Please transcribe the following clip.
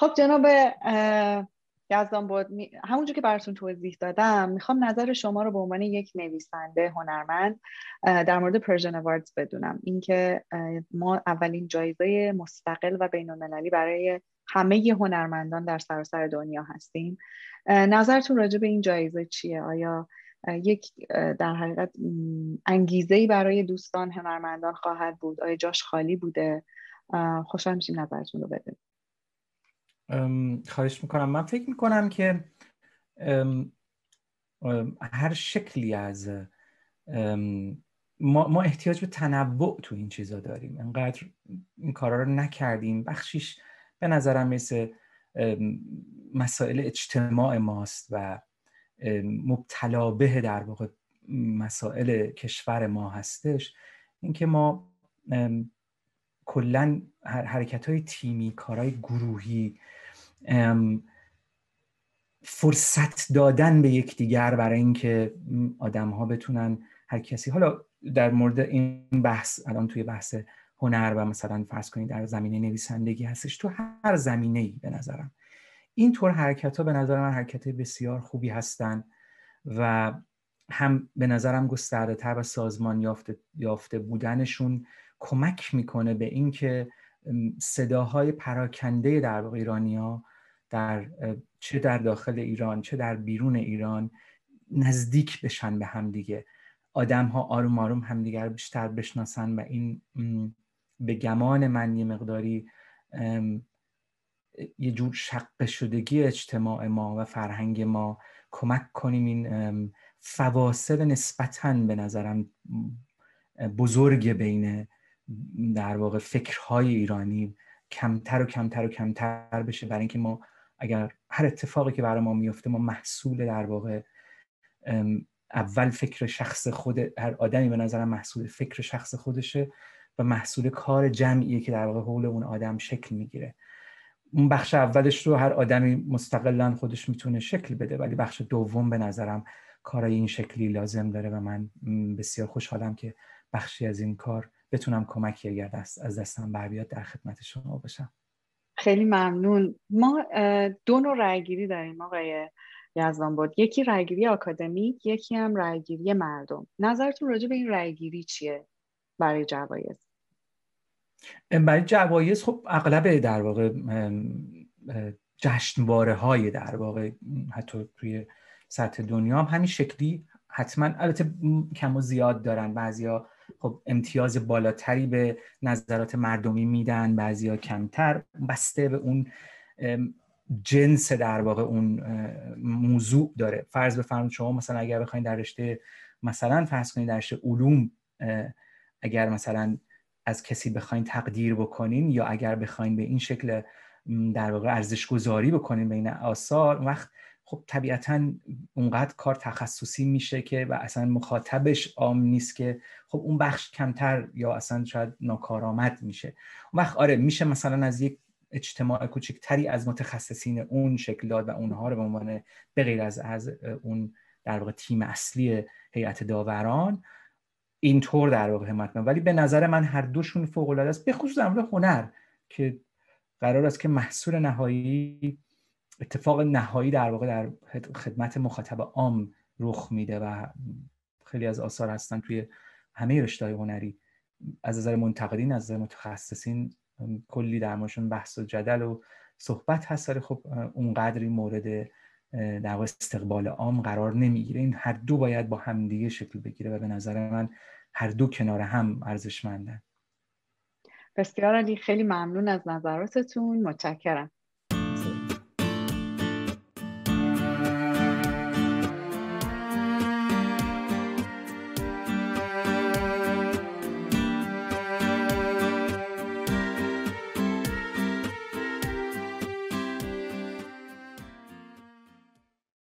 خب جناب یزدان بود همونجور که براتون توضیح دادم میخوام نظر شما رو به عنوان یک نویسنده هنرمند در مورد پرژن اواردز بدونم اینکه ما اولین جایزه مستقل و بین برای همه هنرمندان در سراسر دنیا هستیم نظرتون راجع به این جایزه چیه آیا یک در حقیقت انگیزه ای برای دوستان هنرمندان خواهد بود آیا جاش خالی بوده خوشحال میشیم نظرتون رو بدونیم خواهش میکنم من فکر میکنم که هر شکلی از ما, احتیاج به تنوع تو این چیزا داریم انقدر این کارا رو نکردیم بخشیش به نظرم مثل مسائل اجتماع ماست و مبتلا به در واقع مسائل کشور ما هستش اینکه ما کلا حرکت های تیمی کارهای گروهی فرصت دادن به یکدیگر برای اینکه آدم ها بتونن هر کسی حالا در مورد این بحث الان توی بحث هنر و مثلا فرض کنید در زمینه نویسندگی هستش تو هر زمینه ای به نظرم اینطور حرکت ها به نظر من حرکت بسیار خوبی هستن و هم به نظرم گسترده تر و سازمان یافته, یافته بودنشون کمک میکنه به اینکه صداهای پراکنده در ایرانیا در چه در داخل ایران چه در بیرون ایران نزدیک بشن به همدیگه آدم ها آروم آروم همدیگر رو بیشتر بشناسن و این به گمان من یه مقداری یه جور شق شدگی اجتماع ما و فرهنگ ما کمک کنیم این فواصل نسبتا به نظرم بزرگ بین در واقع فکرهای ایرانی کمتر و کمتر و کمتر بشه برای اینکه ما اگر هر اتفاقی که برای ما میفته ما محصول در واقع اول فکر شخص خود هر آدمی به نظرم محصول فکر شخص خودشه و محصول کار جمعیه که در واقع حول اون آدم شکل میگیره اون بخش اولش رو هر آدمی مستقلا خودش میتونه شکل بده ولی بخش دوم به نظرم کارای این شکلی لازم داره و من بسیار خوشحالم که بخشی از این کار بتونم کمک اگر از دستم بر بیاد در خدمت شما باشم خیلی ممنون ما دو نوع رأیگیری داریم آقای یزدان بود یکی رایگیری آکادمیک یکی هم رایگیری مردم نظرتون راجع به این رایگیری چیه برای جوایز برای جوایز خب اغلب در واقع جشنواره های در واقع حتی توی سطح دنیا هم همین شکلی حتما البته کم و زیاد دارن بعضیا خب امتیاز بالاتری به نظرات مردمی میدن ها کمتر بسته به اون جنس در واقع اون موضوع داره فرض بفرمایید شما مثلا اگر بخواید در رشته مثلا فرض کنید در رشته علوم اگر مثلا از کسی بخواین تقدیر بکنین یا اگر بخواین به این شکل در واقع ارزش گذاری بکنین بین آثار وقت خب طبیعتا اونقدر کار تخصصی میشه که و اصلا مخاطبش عام نیست که خب اون بخش کمتر یا اصلا شاید ناکارآمد میشه اون وقت آره میشه مثلا از یک اجتماع کوچکتری از متخصصین اون شکل داد و اونها رو به عنوان بغیر از از اون در واقع تیم اصلی هیئت داوران اینطور در واقع همت ولی به نظر من هر دوشون فوق العاده است به خصوص هنر که قرار است که محصول نهایی اتفاق نهایی در واقع در خدمت مخاطب عام رخ میده و خیلی از آثار هستن توی همه رشته هنری از نظر منتقدین از نظر متخصصین کلی در بحث و جدل و صحبت هست ولی خب این مورد در واقع استقبال عام قرار نمیگیره این هر دو باید با هم دیگه شکل بگیره و به نظر من هر دو کنار هم ارزشمندن بسیار علی خیلی ممنون از نظراتتون متشکرم